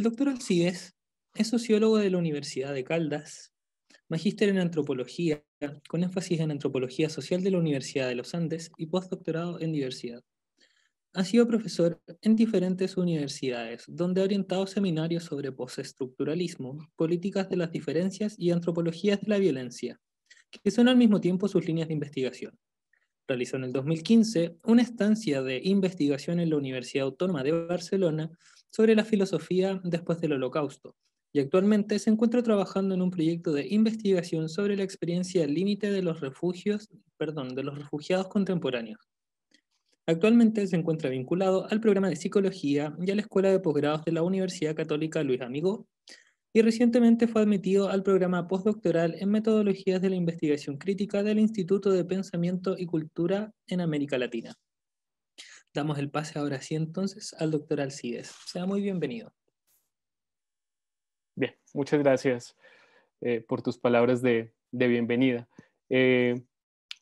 El doctor Alcides es sociólogo de la Universidad de Caldas, magíster en antropología, con énfasis en antropología social de la Universidad de los Andes y postdoctorado en diversidad. Ha sido profesor en diferentes universidades, donde ha orientado seminarios sobre postestructuralismo, políticas de las diferencias y antropologías de la violencia, que son al mismo tiempo sus líneas de investigación. Realizó en el 2015 una estancia de investigación en la Universidad Autónoma de Barcelona sobre la filosofía después del Holocausto y actualmente se encuentra trabajando en un proyecto de investigación sobre la experiencia límite de los refugiados contemporáneos. Actualmente se encuentra vinculado al programa de psicología y a la escuela de posgrados de la Universidad Católica Luis Amigo y recientemente fue admitido al programa postdoctoral en metodologías de la investigación crítica del Instituto de Pensamiento y Cultura en América Latina. Damos el pase ahora sí entonces al doctor Alcides. Sea muy bienvenido. Bien, muchas gracias eh, por tus palabras de, bienvenida. Eh,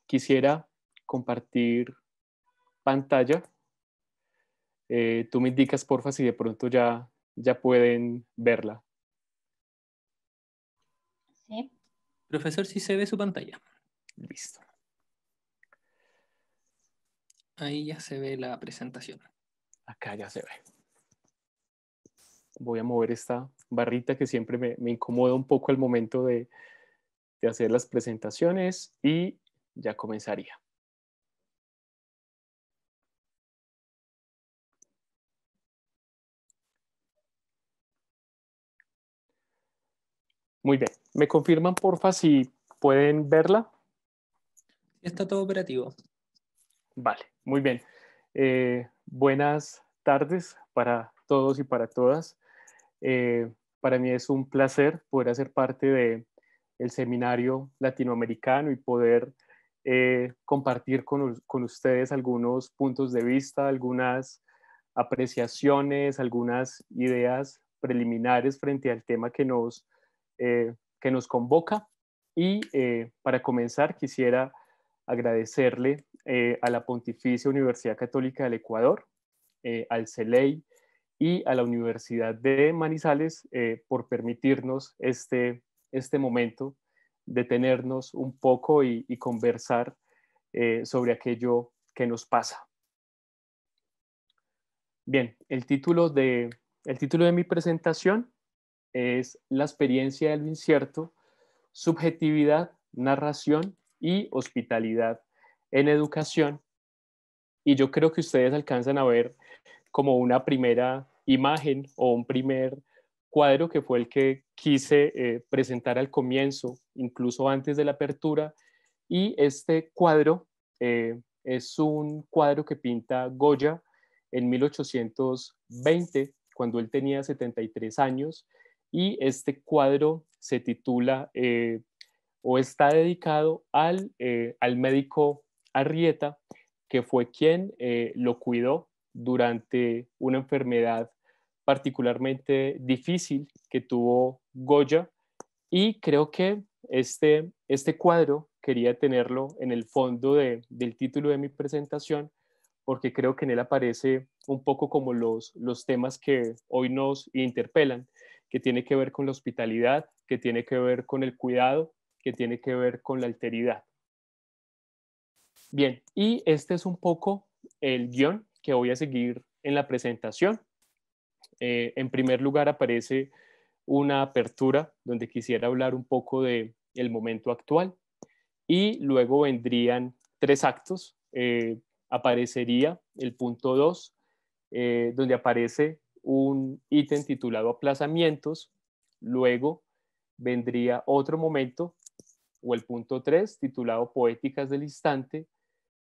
quisiera compartir pantalla. Eh, tú me indicas, porfa, si de pronto ya, ya pueden verla. Sí. Profesor, si se ve su pantalla. Listo. Ahí ya se ve la presentación. Acá ya se ve. Voy a mover esta barrita que siempre me, incomoda un poco al momento de, de hacer las presentaciones y ya comenzaría. Muy bien. ¿Me confirman, porfa, si pueden verla? Está todo operativo. Vale. Muy bien. Eh, buenas tardes para todos y para todas. Eh, para mí es un placer poder hacer parte del el seminario latinoamericano y poder eh, compartir con, ustedes algunos puntos de vista, algunas apreciaciones, algunas ideas preliminares frente al tema que nos, que nos convoca. Y para comenzar, quisiera agradecerle eh, a la Pontificia Universidad Católica del Ecuador, eh, al CELEI y a la Universidad de Manizales eh, por permitirnos este, este momento, detenernos un poco y, conversar sobre aquello que nos pasa. Bien, el título de, el título de mi presentación es La experiencia de lo incierto, subjetividad, narración y hospitalidad en educación. Y yo creo que ustedes alcanzan a ver como una primera imagen o un primer cuadro que fue el que quise eh, presentar al comienzo, incluso antes de la apertura. Y este cuadro eh, es un cuadro que pinta Goya en 1820, cuando él tenía 73 años. Y este cuadro se titula eh, o está dedicado eh, al, médico Arrieta, que fue quien eh, lo cuidó durante una enfermedad particularmente difícil que tuvo Goya. Y creo que este, este cuadro quería tenerlo en el fondo del título de mi presentación porque creo que en él aparece un poco como los, los temas que hoy nos interpelan, que tiene que ver con la hospitalidad, que tiene que ver con el cuidado que tiene que ver con la alteridad. Bien, y este es un poco el guión que voy a seguir en la presentación. Eh, en primer lugar aparece una apertura donde quisiera hablar un poco de el momento actual y luego vendrían tres actos. Eh, aparecería el punto 2, eh, donde aparece un ítem titulado aplazamientos, luego vendría otro momento o el punto 3, titulado Poéticas del Instante,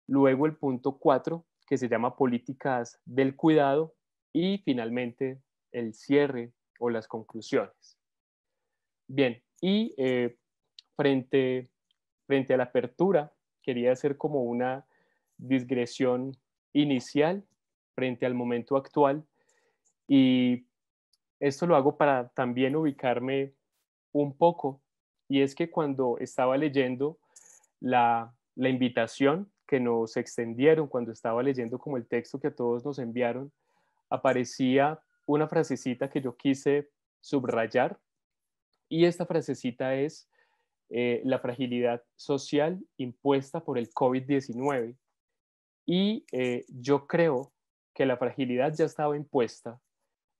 luego el punto 4, que se llama Políticas del Cuidado, y finalmente el cierre o las conclusiones. Bien, y eh, frente, frente a la apertura, quería hacer como una digresión inicial frente al momento actual y esto lo hago para también ubicarme un poco y es que cuando estaba leyendo la, invitación que nos extendieron, cuando estaba leyendo como el texto que a todos nos enviaron, aparecía una frasecita que yo quise subrayar y esta frasecita es eh, la fragilidad social impuesta por el COVID-19. Y eh, yo creo que la fragilidad ya estaba impuesta.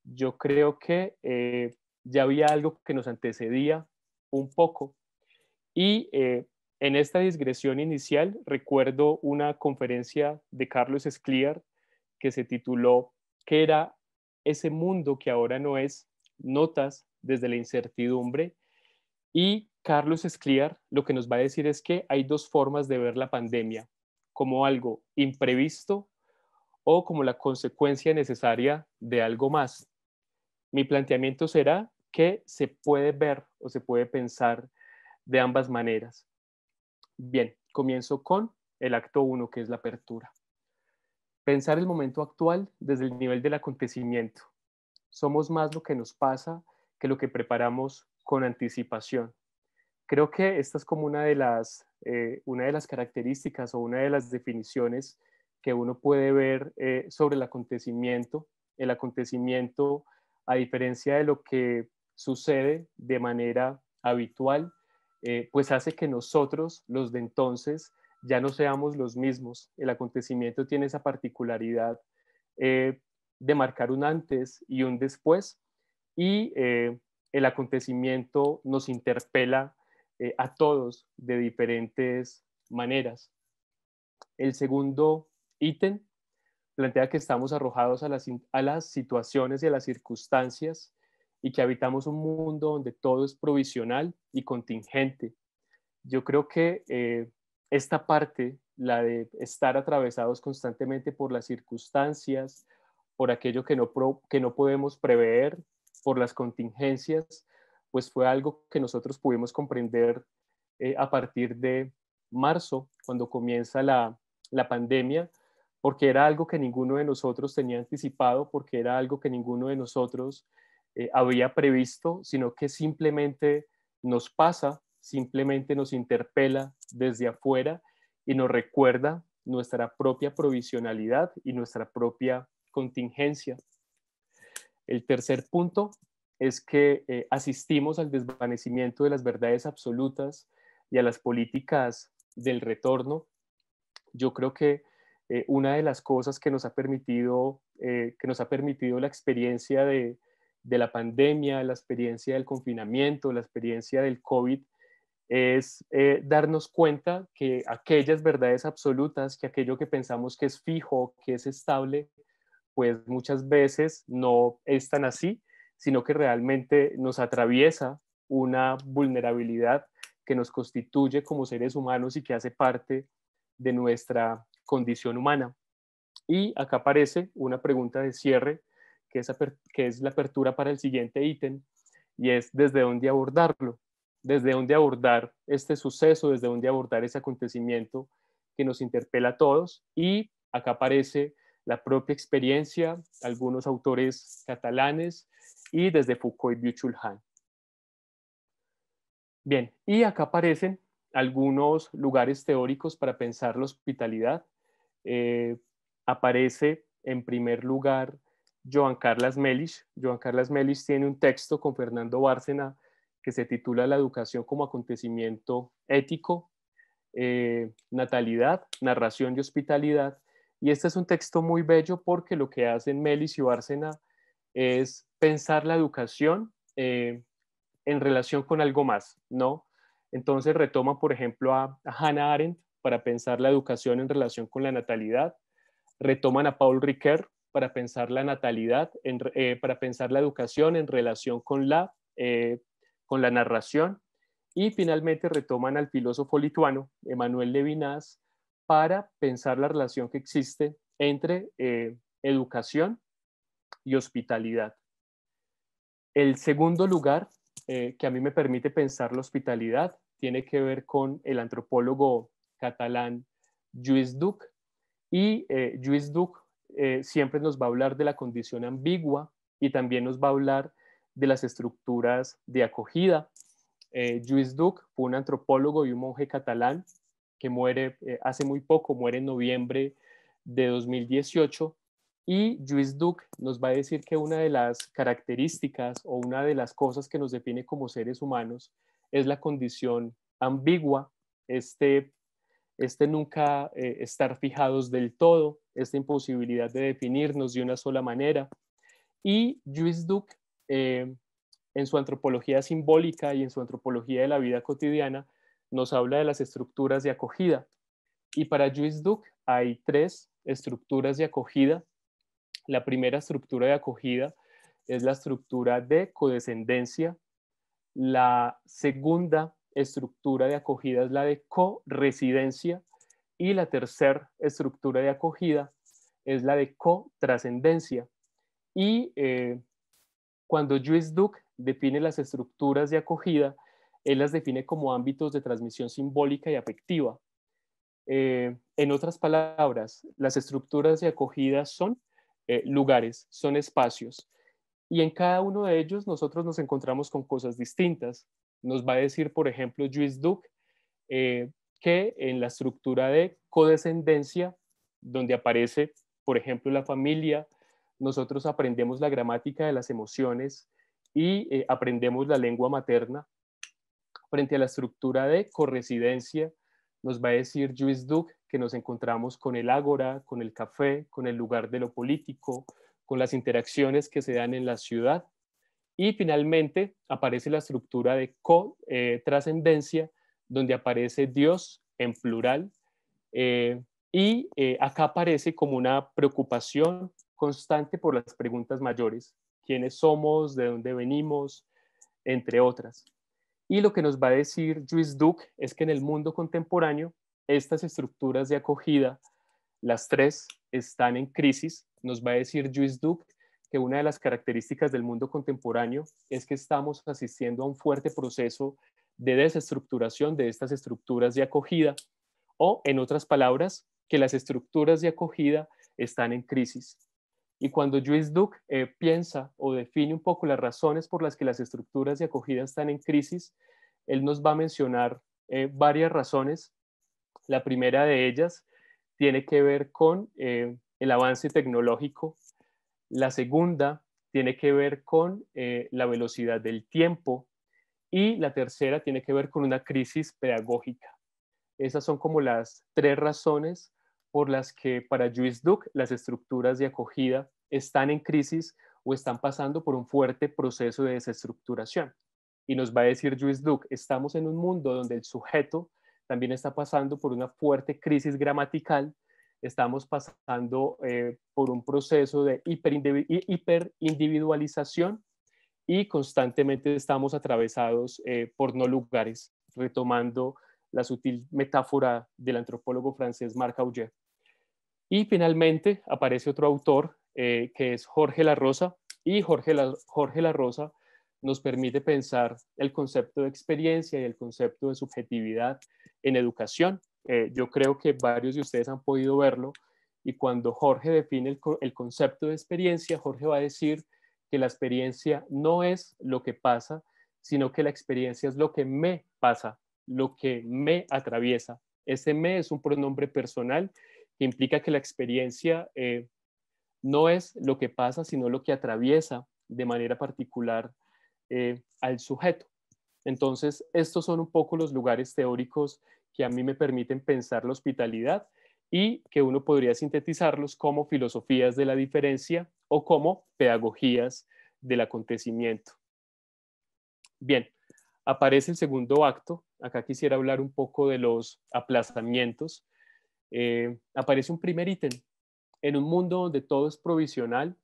Yo creo que eh, ya había algo que nos antecedía un poco. Y eh, en esta digresión inicial recuerdo una conferencia de Carlos Escliar que se tituló ¿Qué era ese mundo que ahora no es? Notas desde la incertidumbre. Y Carlos Escliar lo que nos va a decir es que hay dos formas de ver la pandemia, como algo imprevisto o como la consecuencia necesaria de algo más. Mi planteamiento será que se puede ver o se puede pensar de ambas maneras. Bien, comienzo con el acto 1, que es la apertura. Pensar el momento actual desde el nivel del acontecimiento. Somos más lo que nos pasa que lo que preparamos con anticipación. Creo que esta es como una de las, eh, una de las características o una de las definiciones que uno puede ver eh, sobre el acontecimiento. El acontecimiento, a diferencia de lo que sucede de manera habitual, eh, pues hace que nosotros, los de entonces, ya no seamos los mismos. El acontecimiento tiene esa particularidad eh, de marcar un antes y un después y eh, el acontecimiento nos interpela a todos de diferentes maneras. El segundo ítem plantea que estamos arrojados a las situaciones y a las circunstancias y que habitamos un mundo donde todo es provisional y contingente. Yo creo que eh, esta parte, la de estar atravesados constantemente por las circunstancias, por aquello que no, que no podemos prever, por las contingencias, pues fue algo que nosotros pudimos comprender eh, a partir de marzo, cuando comienza la pandemia, porque era algo que ninguno de nosotros tenía anticipado, porque era algo que ninguno de nosotros eh, había previsto, sino que simplemente nos pasa, simplemente nos interpela desde afuera y nos recuerda nuestra propia provisionalidad y nuestra propia contingencia. El tercer punto es que eh, asistimos al desvanecimiento de las verdades absolutas y a las políticas del retorno. Yo creo que eh, una de las cosas que nos ha permitido, que nos ha permitido la experiencia de, de la pandemia, la experiencia del confinamiento, la experiencia del COVID, es eh, darnos cuenta que aquellas verdades absolutas, que aquello que pensamos que es fijo, que es estable, pues muchas veces no es tan así, sino que realmente nos atraviesa una vulnerabilidad que nos constituye como seres humanos y que hace parte de nuestra condición humana. Y acá aparece una pregunta de cierre que es, la apertura para el siguiente ítem, y es desde dónde abordarlo, desde dónde abordar este suceso, desde dónde abordar ese acontecimiento que nos interpela a todos. Y acá aparece la propia experiencia, algunos autores catalanes y desde Foucault y Han. Bien, y acá aparecen algunos lugares teóricos para pensar la hospitalidad. Eh, aparece en primer lugar Joan Carlas Melis Joan Carlas Melis tiene un texto con Fernando Bárcena que se titula La educación como acontecimiento ético, eh, natalidad, narración y hospitalidad. Y este es un texto muy bello porque lo que hacen Melis y Bárcena es pensar la educación eh, en relación con algo más, ¿no? Entonces retoman, por ejemplo, a, Hannah Arendt para pensar la educación en relación con la natalidad, retoman a Paul Ricoeur para pensar la natalidad, eh, para pensar la educación en relación con la, eh, con la narración. Y finalmente retoman al filósofo lituano, Emanuel Levinas, para pensar la relación que existe entre eh, educación y hospitalidad. El segundo lugar que a mí me permite pensar la hospitalidad tiene que ver con el antropólogo catalán Lluís Duc. Y eh, Lluís Duc eh, siempre nos va a hablar de la condición ambigua y también nos va a hablar de las estructuras de acogida. Eh, Lluís Duc fue un antropólogo y un monje catalán que muere eh, hace muy poco, muere en noviembre de 2018. Y Lluís Duc nos va a decir que una de las características o una de las cosas que nos define como seres humanos es la condición ambigua, este este nunca eh, estar fijados del todo, esta imposibilidad de definirnos de una sola manera. Y Lluís Duc, eh, en su antropología simbólica y en su antropología de la vida cotidiana, nos habla de las estructuras de acogida. Y para Lluís Duc hay tres estructuras de acogida. La primera estructura de acogida es la estructura de codescendencia. La segunda estructura de acogida es la de co-residencia y la tercera estructura de acogida es la de co-trascendencia. Y eh, cuando Jules Duc define las estructuras de acogida, él las define como ámbitos de transmisión simbólica y afectiva. Eh, en otras palabras, las estructuras de acogida son eh, lugares, son espacios, y en cada uno de ellos nosotros nos encontramos con cosas distintas. Nos va a decir, por ejemplo, Juiz Duke, eh, que en la estructura de codescendencia, donde aparece, por ejemplo, la familia, nosotros aprendemos la gramática de las emociones y eh, aprendemos la lengua materna. Frente a la estructura de co-residencia, nos va a decir Juiz Duke que nos encontramos con el ágora, con el café, con el lugar de lo político, con las interacciones que se dan en la ciudad y finalmente aparece la estructura de co-trascendencia, donde aparece Dios en plural. Eh, y eh, acá aparece como una preocupación constante por las preguntas mayores, quiénes somos, de dónde venimos, entre otras. Y lo que nos va a decir Luis Duke es que en el mundo contemporáneo, estas estructuras de acogida, las tres, están en crisis. Nos va a decir Luis Duke que una de las características del mundo contemporáneo es que estamos asistiendo a un fuerte proceso de desestructuración de estas estructuras de acogida o, en otras palabras, que las estructuras de acogida están en crisis. Y cuando Luis Duc eh, piensa o define un poco las razones por las que las estructuras de acogida están en crisis, él nos va a mencionar eh, varias razones. La primera de ellas tiene que ver con eh, el avance tecnológico la segunda tiene que ver con eh, la velocidad del tiempo y la tercera tiene que ver con una crisis pedagógica. Esas son como las tres razones por las que para Juiz Duc las estructuras de acogida están en crisis o están pasando por un fuerte proceso de desestructuración. Y nos va a decir Juiz Duc, estamos en un mundo donde el sujeto también está pasando por una fuerte crisis gramatical estamos pasando eh, por un proceso de hiperindividualización y constantemente estamos atravesados eh, por no lugares, retomando la sutil metáfora del antropólogo francés Marc Auger. Y finalmente aparece otro autor eh, que es Jorge La Rosa, y Jorge La, Jorge La Rosa nos permite pensar el concepto de experiencia y el concepto de subjetividad en educación eh, yo creo que varios de ustedes han podido verlo y cuando Jorge define el, concepto de experiencia, Jorge va a decir que la experiencia no es lo que pasa, sino que la experiencia es lo que me pasa, lo que me atraviesa. Ese me es un pronombre personal que implica que la experiencia eh, no es lo que pasa, sino lo que atraviesa de manera particular eh, al sujeto. Entonces, estos son un poco los lugares teóricos que a mí me permiten pensar la hospitalidad y que uno podría sintetizarlos como filosofías de la diferencia o como pedagogías del acontecimiento. Bien, aparece el segundo acto. Acá quisiera hablar un poco de los aplazamientos. Eh, aparece un primer ítem. En un mundo donde todo es provisional,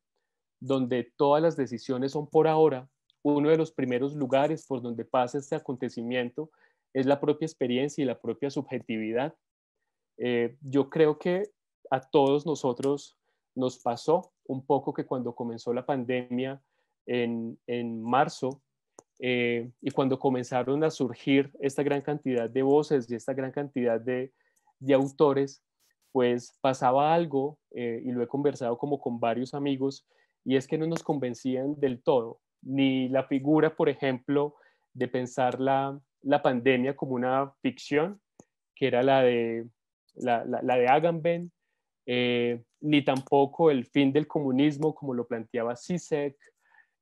donde todas las decisiones son por ahora, uno de los primeros lugares por donde pasa este acontecimiento es la propia experiencia y la propia subjetividad. Eh, yo creo que a todos nosotros nos pasó un poco que cuando comenzó la pandemia en, en marzo eh, y cuando comenzaron a surgir esta gran cantidad de voces y esta gran cantidad de, de autores, pues pasaba algo, eh, y lo he conversado como con varios amigos, y es que no nos convencían del todo ni la figura, por ejemplo, de pensar la, pandemia como una ficción, que era la de, la, Agamben, eh, ni tampoco el fin del comunismo como lo planteaba Sisek,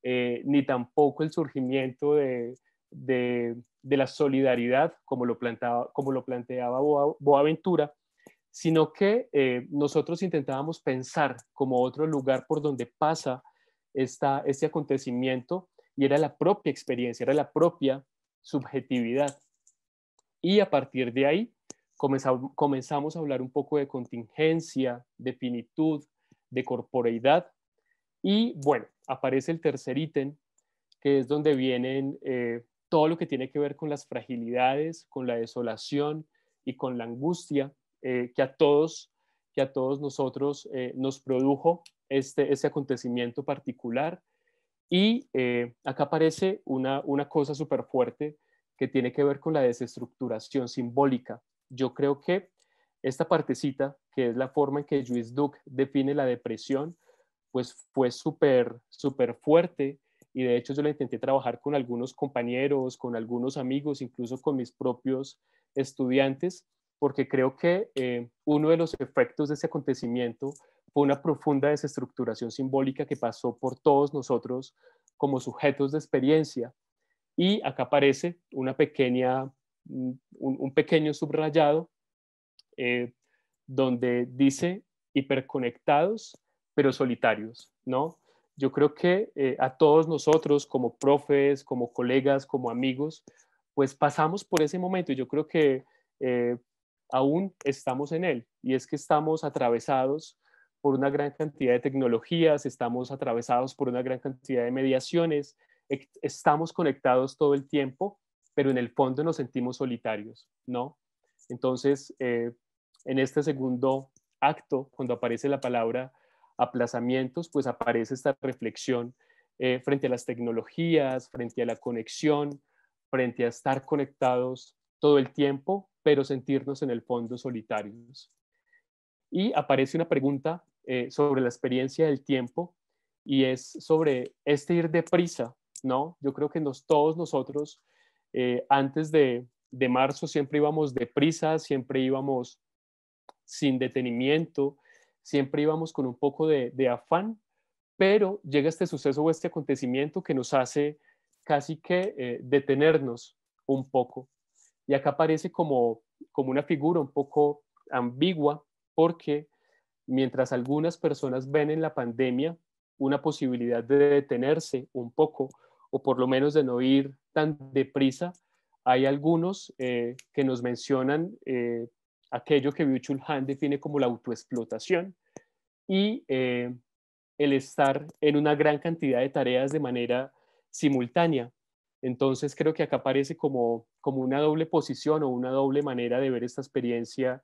eh, ni tampoco el surgimiento de, la solidaridad como lo, planteaba como lo planteaba Boaventura, sino que eh, nosotros intentábamos pensar como otro lugar por donde pasa esta, este acontecimiento y era la propia experiencia, era la propia subjetividad. Y a partir de ahí comenzamos, a hablar un poco de contingencia, de finitud, de corporeidad. Y bueno, aparece el tercer ítem, que es donde vienen eh, todo lo que tiene que ver con las fragilidades, con la desolación y con la angustia eh, que, a todos, que a todos nosotros eh, nos produjo este, ese acontecimiento particular. Y eh, acá aparece una, cosa súper fuerte que tiene que ver con la desestructuración simbólica. Yo creo que esta partecita, que es la forma en que Louis Duc define la depresión, pues fue súper, súper fuerte y de hecho yo la intenté trabajar con algunos compañeros, con algunos amigos, incluso con mis propios estudiantes porque creo que eh, uno de los efectos de ese acontecimiento fue una profunda desestructuración simbólica que pasó por todos nosotros como sujetos de experiencia. Y acá aparece una pequeña, mm, un, pequeño subrayado eh, donde dice hiperconectados pero solitarios, ¿no? Yo creo que eh, a todos nosotros como profes, como colegas, como amigos, pues pasamos por ese momento. Yo creo que aún estamos en él y es que estamos atravesados por una gran cantidad de tecnologías, estamos atravesados por una gran cantidad de mediaciones, e-, estamos conectados todo el tiempo, pero en el fondo nos sentimos solitarios, ¿no? Entonces, eh, en este segundo acto, cuando aparece la palabra aplazamientos, pues aparece esta reflexión eh, frente a las tecnologías, frente a la conexión, frente a estar conectados todo el tiempo pero sentirnos en el fondo solitarios. Y aparece una pregunta eh, sobre la experiencia del tiempo y es sobre este ir deprisa, ¿no? Yo creo que nos, todos nosotros eh, antes de, marzo siempre íbamos deprisa, siempre íbamos sin detenimiento, siempre íbamos con un poco de, afán, pero llega este suceso o este acontecimiento que nos hace casi que eh, detenernos un poco. Y acá aparece como, una figura un poco ambigua porque mientras algunas personas ven en la pandemia una posibilidad de detenerse un poco o por lo menos de no ir tan deprisa, hay algunos eh, que nos mencionan eh, aquello que Mitchell Han define como la autoexplotación y eh, el estar en una gran cantidad de tareas de manera simultánea. Entonces creo que acá aparece como, una doble posición o una doble manera de ver esta experiencia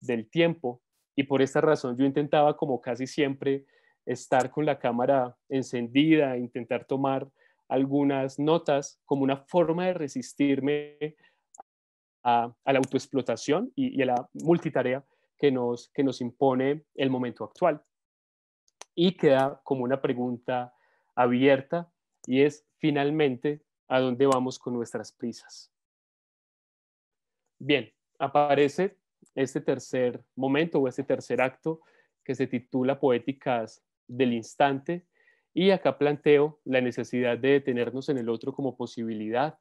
del tiempo. Y por esta razón yo intentaba como casi siempre estar con la cámara encendida, intentar tomar algunas notas como una forma de resistirme a, la autoexplotación y, a la multitarea que nos, que nos impone el momento actual. Y queda como una pregunta abierta y es finalmente a dónde vamos con nuestras prisas. Bien, aparece este tercer momento o este tercer acto que se titula Poéticas del Instante y acá planteo la necesidad de detenernos en el otro como posibilidad.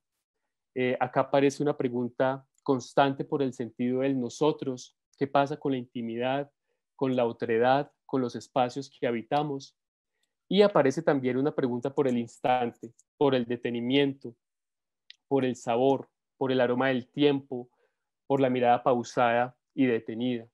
Eh, acá aparece una pregunta constante por el sentido del nosotros, qué pasa con la intimidad, con la otredad, con los espacios que habitamos, y aparece también una pregunta por el instante, por el detenimiento, por el sabor, por el aroma del tiempo, por la mirada pausada y detenida.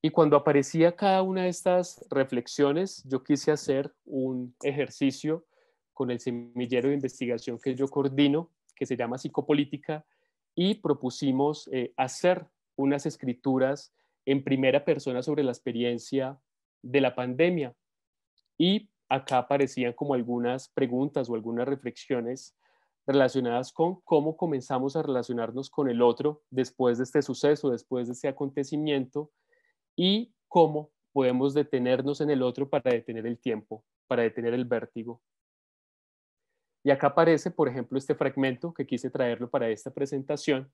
Y cuando aparecía cada una de estas reflexiones, yo quise hacer un ejercicio con el semillero de investigación que yo coordino, que se llama Psicopolítica, y propusimos eh, hacer unas escrituras en primera persona sobre la experiencia de la pandemia y acá aparecían como algunas preguntas o algunas reflexiones relacionadas con cómo comenzamos a relacionarnos con el otro después de este suceso, después de este acontecimiento y cómo podemos detenernos en el otro para detener el tiempo, para detener el vértigo. Y acá aparece, por ejemplo, este fragmento que quise traerlo para esta presentación.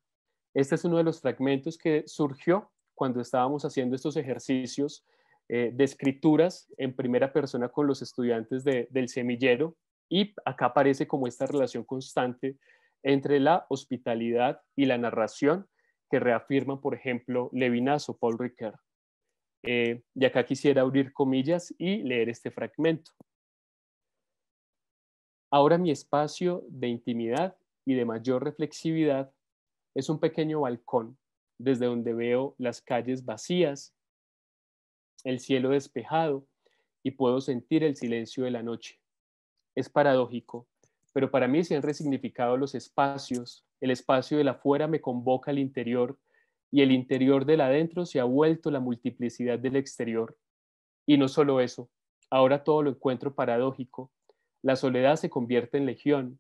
Este es uno de los fragmentos que surgió cuando estábamos haciendo estos ejercicios eh, de escrituras en primera persona con los estudiantes del semillero y acá aparece como esta relación constante entre la hospitalidad y la narración que reafirman, por ejemplo, Levinas o Paul Ricoeur. Eh, y acá quisiera abrir comillas y leer este fragmento. Ahora mi espacio de intimidad y de mayor reflexividad es un pequeño balcón desde donde veo las calles vacías el cielo despejado y puedo sentir el silencio de la noche. Es paradójico, pero para mí se han resignificado los espacios. El espacio del afuera me convoca al interior y el interior del adentro se ha vuelto la multiplicidad del exterior. Y no solo eso, ahora todo lo encuentro paradójico. La soledad se convierte en legión,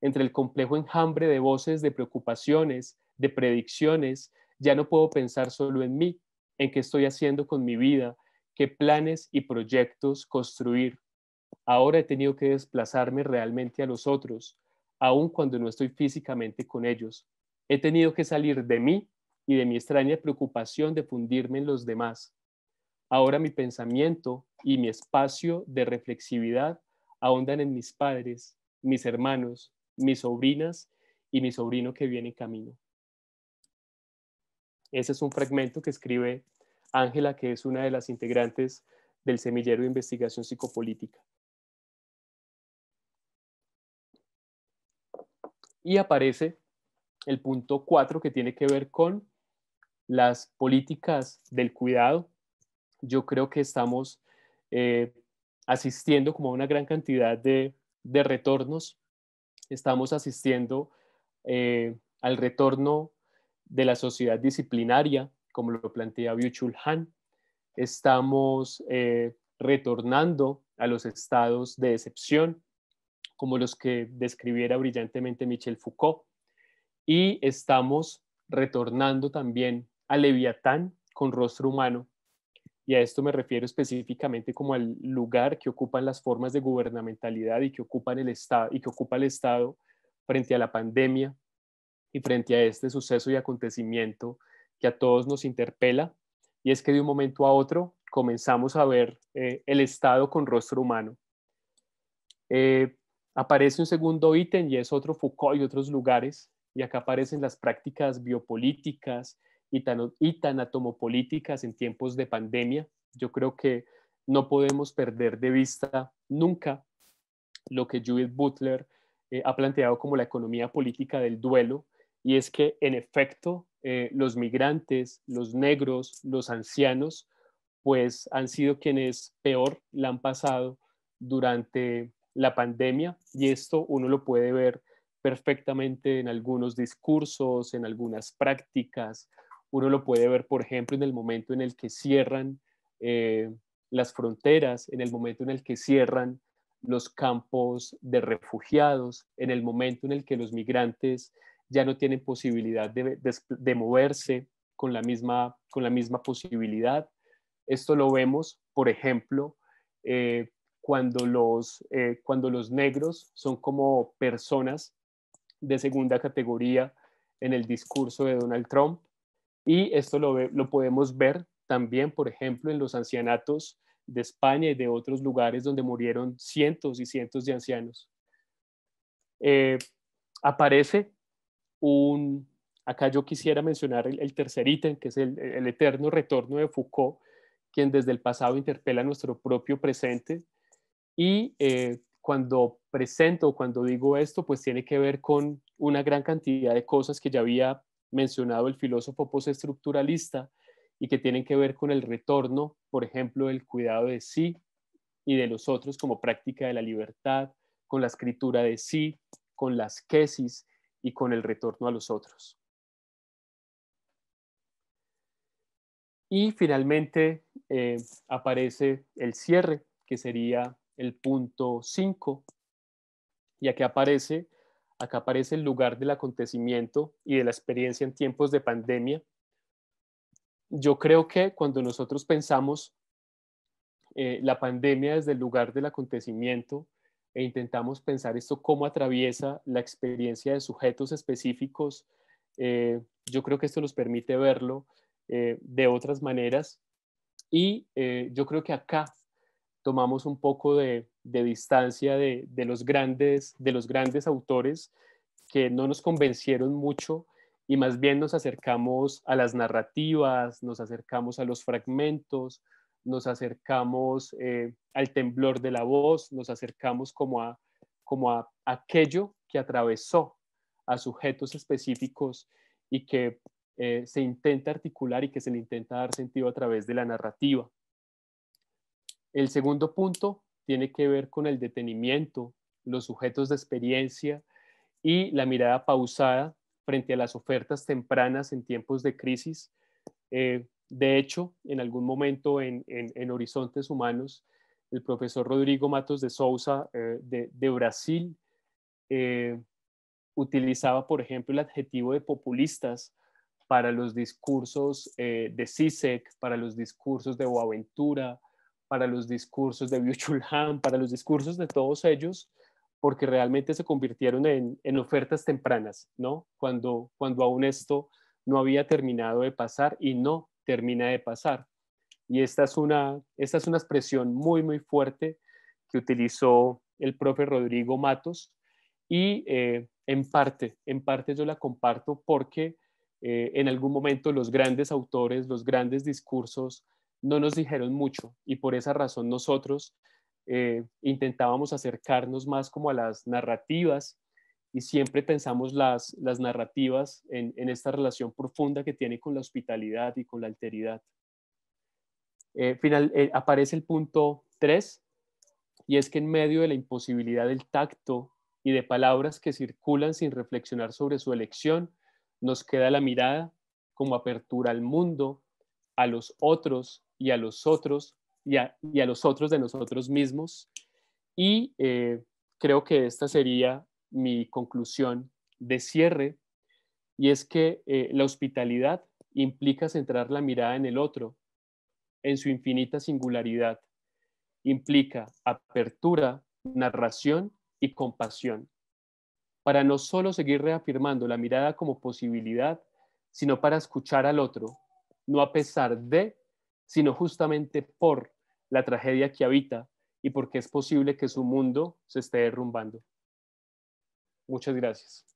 entre el complejo enjambre de voces, de preocupaciones, de predicciones, ya no puedo pensar solo en mí, en qué estoy haciendo con mi vida, qué planes y proyectos construir. Ahora he tenido que desplazarme realmente a los otros, aun cuando no estoy físicamente con ellos. He tenido que salir de mí y de mi extraña preocupación de fundirme en los demás. Ahora mi pensamiento y mi espacio de reflexividad ahondan en mis padres, mis hermanos, mis sobrinas y mi sobrino que viene en camino. Ese es un fragmento que escribe Ángela, que es una de las integrantes del Semillero de Investigación Psicopolítica. Y aparece el punto cuatro que tiene que ver con las políticas del cuidado. Yo creo que estamos eh, asistiendo como a una gran cantidad de, retornos. Estamos asistiendo eh, al retorno de la sociedad disciplinaria, como lo plantea Biuchul Han. Estamos eh, retornando a los estados de excepción, como los que describiera brillantemente Michel Foucault, y estamos retornando también a Leviatán con rostro humano. Y a esto me refiero específicamente como al lugar que ocupan las formas de gubernamentalidad y que, ocupan el estado, y que ocupa el Estado frente a la pandemia y frente a este suceso y acontecimiento que a todos nos interpela, y es que de un momento a otro comenzamos a ver eh, el Estado con rostro humano. Eh, aparece un segundo ítem y es otro Foucault y otros lugares, y acá aparecen las prácticas biopolíticas y, tan, y en tiempos de pandemia. Yo creo que no podemos perder de vista nunca lo que Judith Butler eh, ha planteado como la economía política del duelo, y es que en efecto eh, los migrantes, los negros, los ancianos, pues han sido quienes peor la han pasado durante la pandemia y esto uno lo puede ver perfectamente en algunos discursos, en algunas prácticas. Uno lo puede ver, por ejemplo, en el momento en el que cierran eh, las fronteras, en el momento en el que cierran los campos de refugiados, en el momento en el que los migrantes ya no tienen posibilidad de, moverse con la, misma, con la misma posibilidad. Esto lo vemos, por ejemplo, eh, cuando, los, eh, cuando los negros son como personas de segunda categoría en el discurso de Donald Trump. Y esto lo, podemos ver también, por ejemplo, en los ancianatos de España y de otros lugares donde murieron cientos y cientos de ancianos. Eh, aparece un, acá yo quisiera mencionar el, tercer ítem, que es el, eterno retorno de Foucault, quien desde el pasado interpela nuestro propio presente. Y eh, cuando presento, cuando digo esto, pues tiene que ver con una gran cantidad de cosas que ya había mencionado el filósofo postestructuralista y que tienen que ver con el retorno, por ejemplo, del cuidado de sí y de los otros como práctica de la libertad, con la escritura de sí, con las quesis, y con el retorno a los otros. Y finalmente eh, aparece el cierre, que sería el punto 5. Y que aparece, acá aparece el lugar del acontecimiento y de la experiencia en tiempos de pandemia. Yo creo que cuando nosotros pensamos eh, la pandemia desde el lugar del acontecimiento, e intentamos pensar esto cómo atraviesa la experiencia de sujetos específicos. Eh, yo creo que esto nos permite verlo eh, de otras maneras y eh, yo creo que acá tomamos un poco de, distancia de, los grandes, de los grandes autores que no nos convencieron mucho y más bien nos acercamos a las narrativas, nos acercamos a los fragmentos, nos acercamos eh, al temblor de la voz, nos acercamos como a, como a aquello que atravesó a sujetos específicos y que eh, se intenta articular y que se le intenta dar sentido a través de la narrativa. El segundo punto tiene que ver con el detenimiento, los sujetos de experiencia y la mirada pausada frente a las ofertas tempranas en tiempos de crisis. Eh, de hecho, en algún momento en, Horizontes Humanos, el profesor Rodrigo Matos de Sousa eh, de, Brasil eh, utilizaba, por ejemplo, el adjetivo de populistas para los discursos eh, de Sisek, para los discursos de Boaventura, para los discursos de Biuchulhan, para los discursos de todos ellos, porque realmente se convirtieron en, ofertas tempranas, ¿no? cuando aún esto no había terminado de pasar y no termina de pasar. Y esta es una, esta es una expresión muy, muy fuerte que utilizó el profe Rodrigo Matos y eh, en parte, en parte yo la comparto porque eh, en algún momento los grandes autores, los grandes discursos no nos dijeron mucho y por esa razón nosotros eh, intentábamos acercarnos más como a las narrativas y siempre pensamos las, las narrativas en, esta relación profunda que tiene con la hospitalidad y con la alteridad. Eh, final, eh, aparece el punto 3, y es que en medio de la imposibilidad del tacto y de palabras que circulan sin reflexionar sobre su elección, nos queda la mirada como apertura al mundo, a los otros y a los otros y a, los otros de nosotros mismos. Y eh, creo que esta sería mi conclusión de cierre, y es que eh, la hospitalidad implica centrar la mirada en el otro, en su infinita singularidad. Implica apertura, narración y compasión, para no solo seguir reafirmando la mirada como posibilidad, sino para escuchar al otro, no a pesar de, sino justamente por la tragedia que habita y porque es posible que su mundo se esté derrumbando. Muchas gracias.